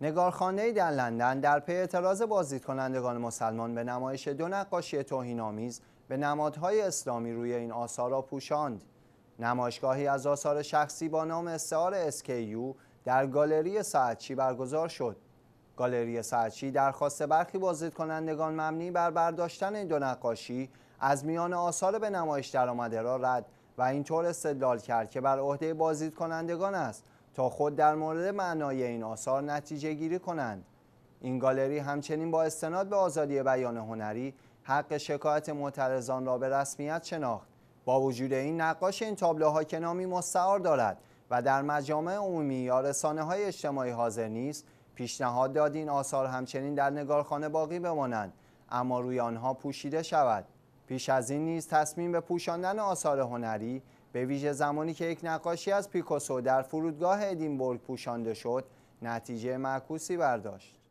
نگارخانه در لندن در پی اعتراض بازدیدکنندگان مسلمان به نمایش دو نقاشی توهینآمیز به نمادهای اسلامی روی این آثار را پوشاند. نمایشگاهی از آثار شخصی با نام استعار SKU در گالری ساعتچی برگزار شد. گالری ساعتچی درخواست برخی بازدیدکنندگان مبنی بر برداشتن این دو نقاشی از میان آثار به نمایش درآمده را رد و اینطور استدلال کرد که بر عهده بازدیدکنندگان است تا خود در مورد معنای این آثار نتیجه گیری کنند این گالری همچنین با استناد به آزادی بیان هنری حق شکایت معترضان را به رسمیت شناخت با وجود این نقاش این تابلوها که نامی مستعار دارد و در مجامع عمومی یا رسانه های اجتماعی حاضر نیست پیشنهاد داد این آثار همچنین در نگارخانه باقی بمانند اما روی آنها پوشیده شود پیش از این نیز تصمیم به پوشاندن آثار هنری به ویژه زمانی که یک نقاشی از پیکاسو در فرودگاه ادینبورگ پوشانده شد نتیجه معکوسی برداشت